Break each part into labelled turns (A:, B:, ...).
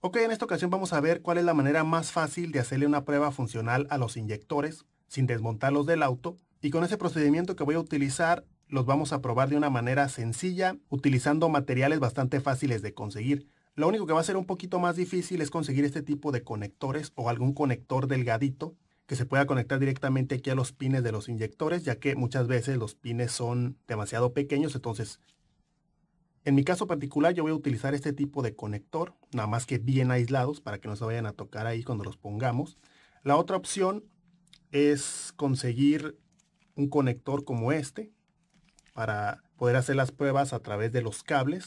A: Ok, en esta ocasión vamos a ver cuál es la manera más fácil de hacerle una prueba funcional a los inyectores sin desmontarlos del auto y con ese procedimiento que voy a utilizar los vamos a probar de una manera sencilla utilizando materiales bastante fáciles de conseguir. Lo único que va a ser un poquito más difícil es conseguir este tipo de conectores o algún conector delgadito que se pueda conectar directamente aquí a los pines de los inyectores, ya que muchas veces los pines son demasiado pequeños, entonces en mi caso particular yo voy a utilizar este tipo de conector, nada más que bien aislados para que no se vayan a tocar ahí cuando los pongamos. La otra opción es conseguir un conector como este para poder hacer las pruebas a través de los cables.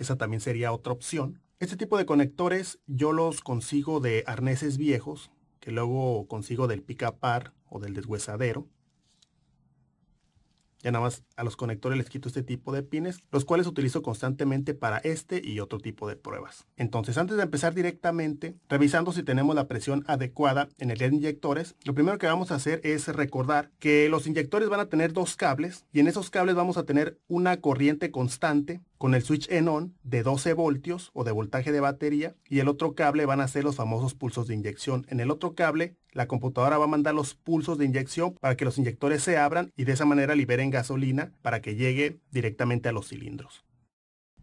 A: Esa también sería otra opción. Este tipo de conectores yo los consigo de arneses viejos que luego consigo del picapar o del deshuesadero. Ya nada más a los conectores les quito este tipo de pines, los cuales utilizo constantemente para este y otro tipo de pruebas. Entonces antes de empezar directamente, revisando si tenemos la presión adecuada en el de inyectores, lo primero que vamos a hacer es recordar que los inyectores van a tener dos cables y en esos cables vamos a tener una corriente constante con el switch en-on de 12 voltios o de voltaje de batería y el otro cable van a ser los famosos pulsos de inyección. En el otro cable la computadora va a mandar los pulsos de inyección para que los inyectores se abran y de esa manera liberen gasolina para que llegue directamente a los cilindros.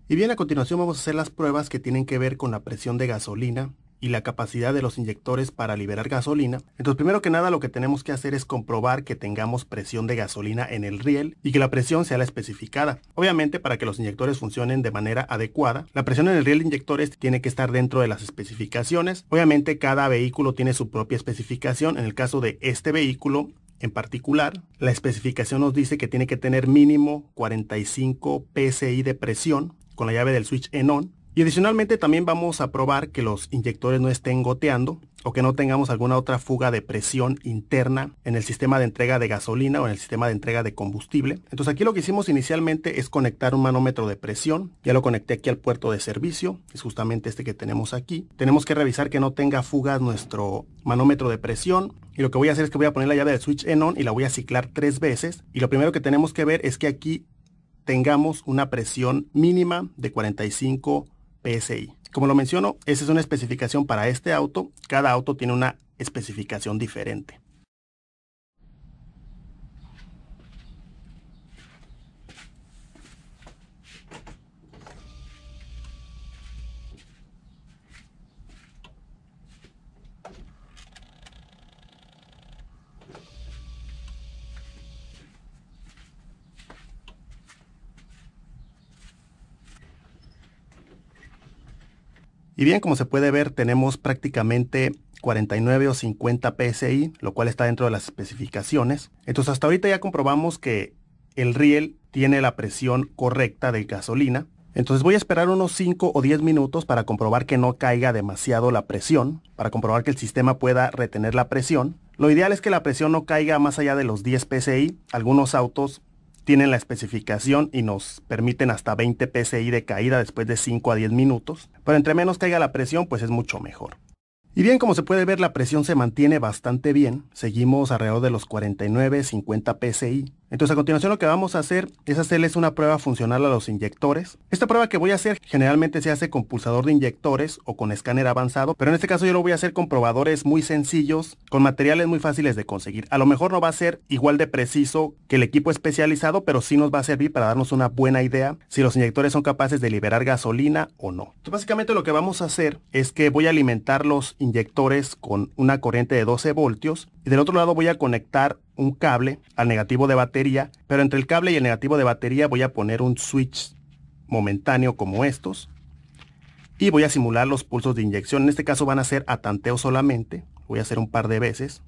A: Y bien, a continuación vamos a hacer las pruebas que tienen que ver con la presión de gasolina y la capacidad de los inyectores para liberar gasolina, entonces primero que nada lo que tenemos que hacer es comprobar que tengamos presión de gasolina en el riel y que la presión sea la especificada. Obviamente para que los inyectores funcionen de manera adecuada, la presión en el riel de inyectores tiene que estar dentro de las especificaciones. Obviamente cada vehículo tiene su propia especificación, en el caso de este vehículo en particular, la especificación nos dice que tiene que tener mínimo 45 PSI de presión con la llave del switch en on y adicionalmente también vamos a probar que los inyectores no estén goteando o que no tengamos alguna otra fuga de presión interna en el sistema de entrega de gasolina o en el sistema de entrega de combustible. Entonces aquí lo que hicimos inicialmente es conectar un manómetro de presión. Ya lo conecté aquí al puerto de servicio, es justamente este que tenemos aquí. Tenemos que revisar que no tenga fuga nuestro manómetro de presión. Y lo que voy a hacer es que voy a poner la llave del switch en on y la voy a ciclar tres veces. Y lo primero que tenemos que ver es que aquí tengamos una presión mínima de 45 PSI. Como lo menciono, esa es una especificación para este auto. Cada auto tiene una especificación diferente. Y bien, como se puede ver, tenemos prácticamente 49 o 50 PSI, lo cual está dentro de las especificaciones. Entonces hasta ahorita ya comprobamos que el riel tiene la presión correcta de gasolina. Entonces voy a esperar unos 5 o 10 minutos para comprobar que no caiga demasiado la presión, para comprobar que el sistema pueda retener la presión. Lo ideal es que la presión no caiga más allá de los 10 PSI. Algunos autos tienen la especificación y nos permiten hasta 20 PSI de caída después de 5 a 10 minutos, pero entre menos caiga la presión pues es mucho mejor. Y bien, como se puede ver, la presión se mantiene bastante bien. Seguimos alrededor de los 49-50 PSI. Entonces a continuación lo que vamos a hacer es hacerles una prueba funcional a los inyectores. Esta prueba que voy a hacer generalmente se hace con pulsador de inyectores o con escáner avanzado, pero en este caso yo lo voy a hacer con probadores muy sencillos, con materiales muy fáciles de conseguir. A lo mejor no va a ser igual de preciso que el equipo especializado, pero sí nos va a servir para darnos una buena idea si los inyectores son capaces de liberar gasolina o no. básicamente lo que vamos a hacer es que voy a alimentar los inyectores con una corriente de 12 voltios y del otro lado voy a conectar un cable al negativo de batería, pero entre el cable y el negativo de batería voy a poner un switch momentáneo como estos y voy a simular los pulsos de inyección. En este caso van a ser a tanteo solamente, voy a hacer un par de veces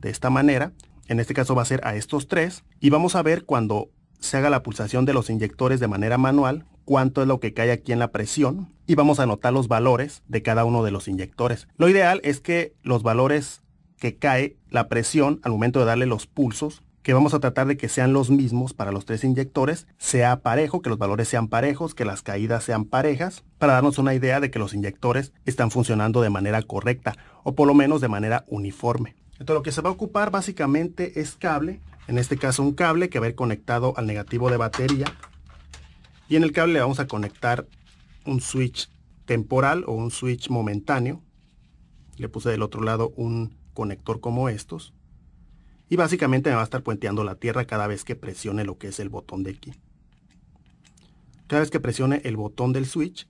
A: de esta manera. En este caso va a ser a estos tres y vamos a ver cuando se haga la pulsación de los inyectores de manera manual, cuánto es lo que cae aquí en la presión y vamos a anotar los valores de cada uno de los inyectores. Lo ideal es que los valores que cae la presión al momento de darle los pulsos, que vamos a tratar de que sean los mismos para los tres inyectores, sea parejo, que los valores sean parejos, que las caídas sean parejas, para darnos una idea de que los inyectores están funcionando de manera correcta o por lo menos de manera uniforme. Entonces lo que se va a ocupar básicamente es cable, en este caso un cable que va a ir conectado al negativo de batería y en el cable le vamos a conectar un switch temporal o un switch momentáneo. Le puse del otro lado un conector como estos. Y básicamente me va a estar puenteando la tierra cada vez que presione lo que es el botón de aquí. Cada vez que presione el botón del switch,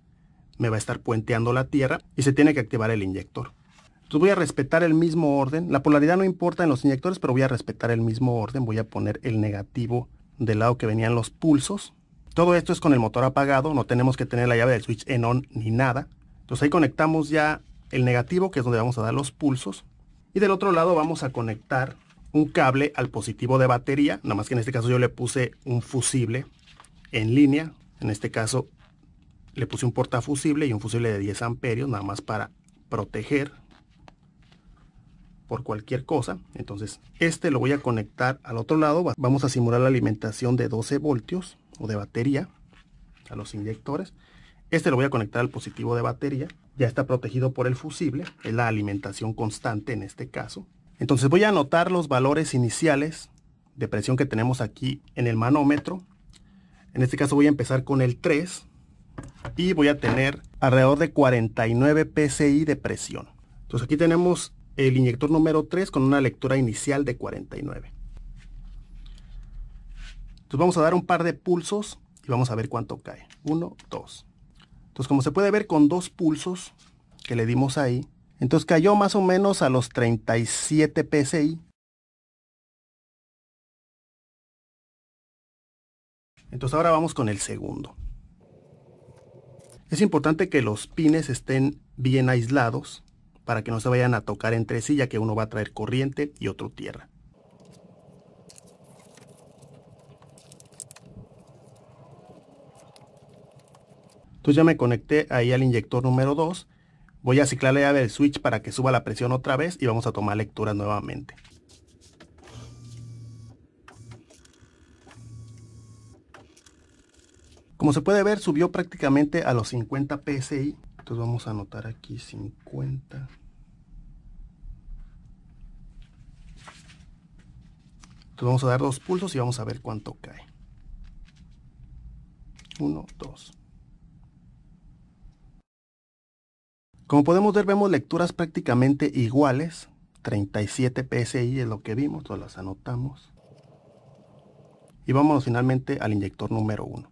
A: me va a estar puenteando la tierra y se tiene que activar el inyector. Entonces voy a respetar el mismo orden. La polaridad no importa en los inyectores, pero voy a respetar el mismo orden. Voy a poner el negativo del lado que venían los pulsos. Todo esto es con el motor apagado. No tenemos que tener la llave del switch en on ni nada. Entonces ahí conectamos ya el negativo, que es donde vamos a dar los pulsos. Y del otro lado vamos a conectar un cable al positivo de batería, nada más que en este caso yo le puse un fusible en línea, en este caso le puse un portafusible y un fusible de 10 amperios, nada más para proteger por cualquier cosa. Entonces este lo voy a conectar al otro lado, vamos a simular la alimentación de 12 voltios o de batería a los inyectores. Este lo voy a conectar al positivo de batería ya está protegido por el fusible, es la alimentación constante en este caso. Entonces voy a anotar los valores iniciales de presión que tenemos aquí en el manómetro. En este caso voy a empezar con el 3 y voy a tener alrededor de 49 PSI de presión. Entonces aquí tenemos el inyector número 3 con una lectura inicial de 49. Entonces vamos a dar un par de pulsos y vamos a ver cuánto cae. 1, 2. Entonces, como se puede ver con dos pulsos que le dimos ahí, entonces cayó más o menos a los 37 PSI. Entonces ahora vamos con el segundo. Es importante que los pines estén bien aislados para que no se vayan a tocar entre sí, ya que uno va a traer corriente y otro tierra. Entonces ya me conecté ahí al inyector número 2. Voy a ciclar la llave del switch para que suba la presión otra vez y vamos a tomar lectura nuevamente. Como se puede ver, subió prácticamente a los 50 PSI. Entonces vamos a anotar aquí 50. Entonces vamos a dar dos pulsos y vamos a ver cuánto cae. 1, 2. Como podemos ver, vemos lecturas prácticamente iguales. 37 PSI es lo que vimos, todas las anotamos. Y vamos finalmente al inyector número 1.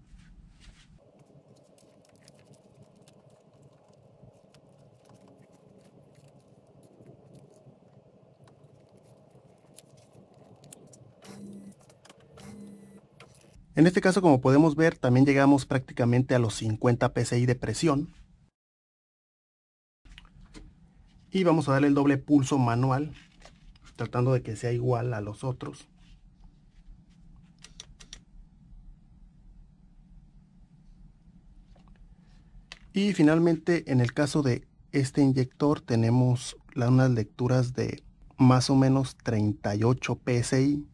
A: En este caso, como podemos ver, también llegamos prácticamente a los 50 PSI de presión, y vamos a darle el doble pulso manual tratando de que sea igual a los otros y finalmente en el caso de este inyector tenemos unas lecturas de más o menos 38 psi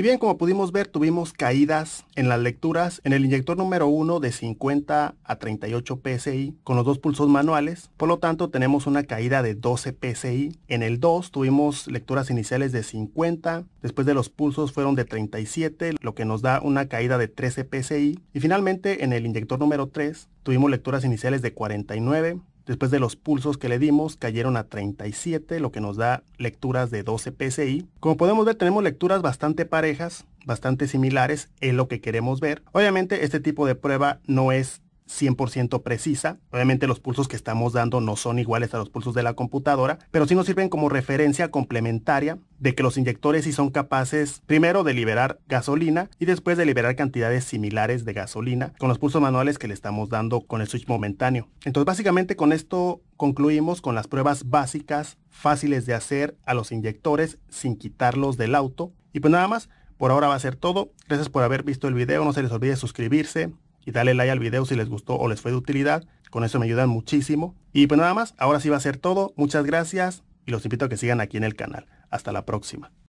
A: Y bien, como pudimos ver, tuvimos caídas en las lecturas en el inyector número 1 de 50 a 38 PSI con los dos pulsos manuales. Por lo tanto, tenemos una caída de 12 PSI. En el 2 tuvimos lecturas iniciales de 50, después de los pulsos fueron de 37, lo que nos da una caída de 13 PSI. Y finalmente, en el inyector número 3 tuvimos lecturas iniciales de 49, Después de los pulsos que le dimos, cayeron a 37, lo que nos da lecturas de 12 PSI. Como podemos ver, tenemos lecturas bastante parejas, bastante similares, en lo que queremos ver. Obviamente, este tipo de prueba no es 100% precisa. Obviamente los pulsos que estamos dando no son iguales a los pulsos de la computadora, pero sí nos sirven como referencia complementaria de que los inyectores sí son capaces primero de liberar gasolina y después de liberar cantidades similares de gasolina con los pulsos manuales que le estamos dando con el switch momentáneo. Entonces básicamente con esto concluimos con las pruebas básicas fáciles de hacer a los inyectores sin quitarlos del auto. Y pues nada más, por ahora va a ser todo. Gracias por haber visto el video, no se les olvide suscribirse y dale like al video si les gustó o les fue de utilidad. Con eso me ayudan muchísimo. Y pues nada más, ahora sí va a ser todo. Muchas gracias y los invito a que sigan aquí en el canal. Hasta la próxima.